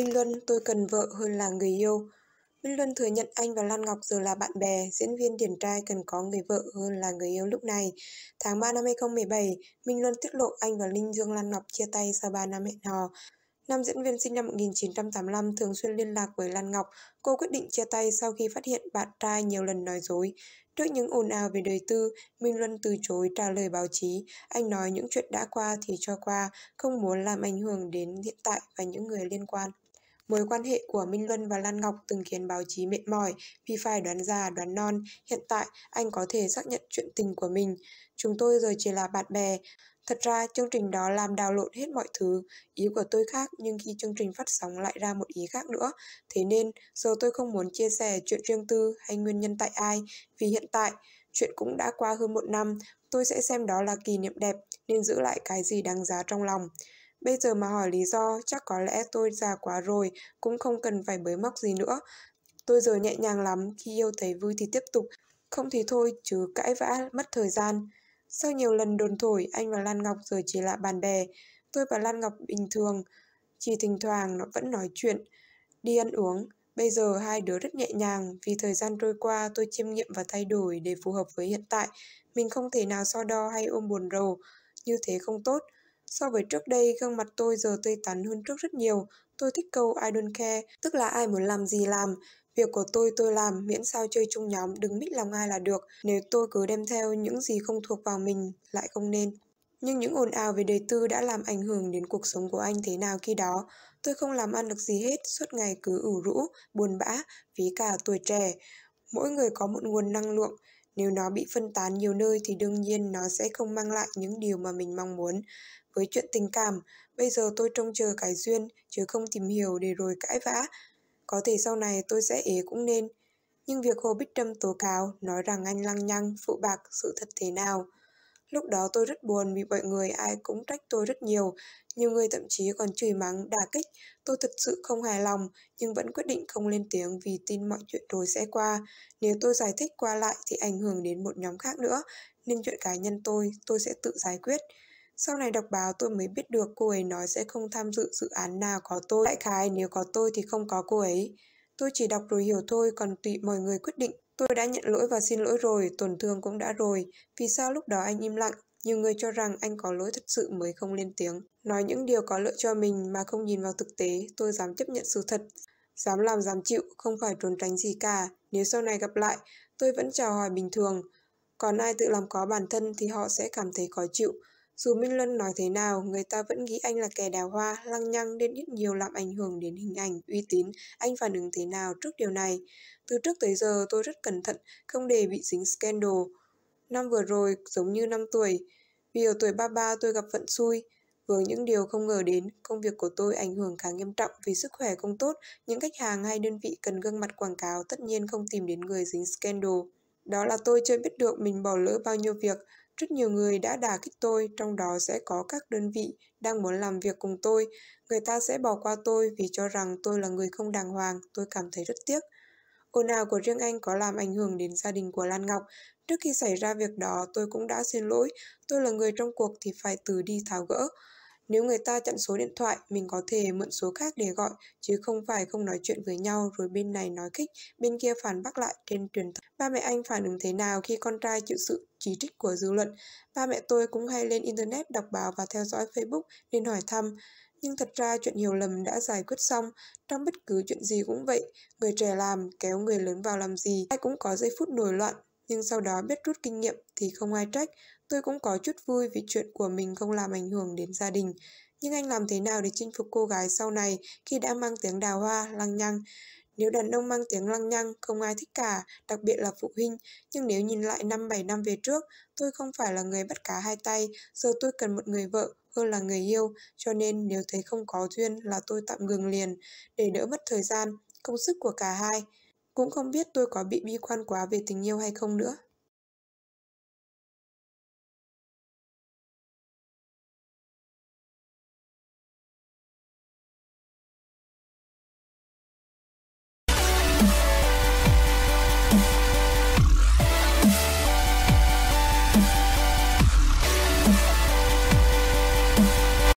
Minh Luân tôi cần vợ hơn là người yêu. Minh Luân thừa nhận anh và Lan Ngọc giờ là bạn bè, diễn viên điển trai cần có người vợ hơn là người yêu lúc này. Tháng 3 năm 2017, Minh Luân tiết lộ anh và Linh Dương Lan Ngọc chia tay sau 3 năm hẹn hò. Nam diễn viên sinh năm 1985 thường xuyên liên lạc với Lan Ngọc, cô quyết định chia tay sau khi phát hiện bạn trai nhiều lần nói dối. Trước những ồn ào về đời tư, Minh Luân từ chối trả lời báo chí. Anh nói những chuyện đã qua thì cho qua, không muốn làm ảnh hưởng đến hiện tại và những người liên quan. Mối quan hệ của Minh Luân và Lan Ngọc từng khiến báo chí mệt mỏi vì phải đoán già đoán non. Hiện tại, anh có thể xác nhận chuyện tình của mình. Chúng tôi giờ chỉ là bạn bè. Thật ra, chương trình đó làm đào lộn hết mọi thứ. Ý của tôi khác, nhưng khi chương trình phát sóng lại ra một ý khác nữa. Thế nên, giờ tôi không muốn chia sẻ chuyện riêng tư hay nguyên nhân tại ai, vì hiện tại, chuyện cũng đã qua hơn một năm, tôi sẽ xem đó là kỷ niệm đẹp nên giữ lại cái gì đáng giá trong lòng. Bây giờ mà hỏi lý do, chắc có lẽ tôi già quá rồi, cũng không cần phải bới móc gì nữa. Tôi giờ nhẹ nhàng lắm, khi yêu thấy vui thì tiếp tục, không thì thôi, chứ cãi vã, mất thời gian. Sau nhiều lần đồn thổi, anh và Lan Ngọc giờ chỉ là bạn bè. Tôi và Lan Ngọc bình thường, chỉ thỉnh thoảng nó vẫn nói chuyện, đi ăn uống. Bây giờ hai đứa rất nhẹ nhàng, vì thời gian trôi qua tôi chiêm nghiệm và thay đổi để phù hợp với hiện tại. Mình không thể nào so đo hay ôm buồn rầu, như thế không tốt. So với trước đây, gương mặt tôi giờ tươi tắn hơn trước rất nhiều. Tôi thích câu I don't care, tức là ai muốn làm gì làm. Việc của tôi tôi làm, miễn sao chơi chung nhóm, đừng mít lòng ai là được. Nếu tôi cứ đem theo những gì không thuộc vào mình, lại không nên. Nhưng những ồn ào về đời tư đã làm ảnh hưởng đến cuộc sống của anh thế nào khi đó. Tôi không làm ăn được gì hết, suốt ngày cứ ủ rũ, buồn bã, ví cả tuổi trẻ. Mỗi người có một nguồn năng lượng, nếu nó bị phân tán nhiều nơi thì đương nhiên nó sẽ không mang lại những điều mà mình mong muốn. Với chuyện tình cảm, bây giờ tôi trông chờ cái duyên, chứ không tìm hiểu để rồi cãi vã. Có thể sau này tôi sẽ ế cũng nên. Nhưng việc Hồ Bích Trâm tố cáo nói rằng anh lăng nhăng, phụ bạc sự thật thế nào – Lúc đó tôi rất buồn vì mọi người ai cũng trách tôi rất nhiều, nhiều người thậm chí còn chửi mắng, đà kích. Tôi thực sự không hài lòng, nhưng vẫn quyết định không lên tiếng vì tin mọi chuyện rồi sẽ qua. Nếu tôi giải thích qua lại thì ảnh hưởng đến một nhóm khác nữa, nên chuyện cá nhân tôi, tôi sẽ tự giải quyết. Sau này đọc báo tôi mới biết được cô ấy nói sẽ không tham dự dự án nào có tôi. Đại khái nếu có tôi thì không có cô ấy. Tôi chỉ đọc rồi hiểu thôi, còn tùy mọi người quyết định. Tôi đã nhận lỗi và xin lỗi rồi, tổn thương cũng đã rồi. Vì sao lúc đó anh im lặng? Nhiều người cho rằng anh có lỗi thật sự mới không lên tiếng. Nói những điều có lợi cho mình mà không nhìn vào thực tế, tôi dám chấp nhận sự thật. Dám làm dám chịu, không phải trốn tránh gì cả. Nếu sau này gặp lại, tôi vẫn chào hỏi bình thường. Còn ai tự làm có bản thân thì họ sẽ cảm thấy khó chịu. Dù Minh Luân nói thế nào, người ta vẫn nghĩ anh là kẻ đào hoa, lăng nhăng nên ít nhiều làm ảnh hưởng đến hình ảnh, uy tín, anh phản ứng thế nào trước điều này. Từ trước tới giờ tôi rất cẩn thận, không để bị dính scandal. Năm vừa rồi, giống như năm tuổi, vì ở tuổi 33 tôi gặp vận xui, với những điều không ngờ đến, công việc của tôi ảnh hưởng khá nghiêm trọng vì sức khỏe không tốt, những khách hàng hay đơn vị cần gương mặt quảng cáo tất nhiên không tìm đến người dính scandal. Đó là tôi chưa biết được mình bỏ lỡ bao nhiêu việc, rất nhiều người đã đà kích tôi, trong đó sẽ có các đơn vị đang muốn làm việc cùng tôi. Người ta sẽ bỏ qua tôi vì cho rằng tôi là người không đàng hoàng, tôi cảm thấy rất tiếc. Ồn ào của riêng anh có làm ảnh hưởng đến gia đình của Lan Ngọc. Trước khi xảy ra việc đó, tôi cũng đã xin lỗi. Tôi là người trong cuộc thì phải từ đi tháo gỡ. Nếu người ta chặn số điện thoại, mình có thể mượn số khác để gọi, chứ không phải không nói chuyện với nhau rồi bên này nói khích, bên kia phản bác lại trên truyền thông. Ba mẹ anh phản ứng thế nào khi con trai chịu sự chỉ trích của dư luận? Ba mẹ tôi cũng hay lên Internet đọc báo và theo dõi Facebook nên hỏi thăm. Nhưng thật ra chuyện hiểu lầm đã giải quyết xong, trong bất cứ chuyện gì cũng vậy, người trẻ làm, kéo người lớn vào làm gì, ai cũng có giây phút nổi loạn, nhưng sau đó biết rút kinh nghiệm thì không ai trách, Tôi cũng có chút vui vì chuyện của mình không làm ảnh hưởng đến gia đình. Nhưng anh làm thế nào để chinh phục cô gái sau này khi đã mang tiếng đào hoa, lăng nhăng? Nếu đàn ông mang tiếng lăng nhăng, không ai thích cả, đặc biệt là phụ huynh. Nhưng nếu nhìn lại 5-7 năm về trước, tôi không phải là người bắt cá hai tay, giờ tôi cần một người vợ hơn là người yêu, cho nên nếu thấy không có duyên là tôi tạm ngừng liền, để đỡ mất thời gian, công sức của cả hai. Cũng không biết tôi có bị bi quan quá về tình yêu hay không nữa.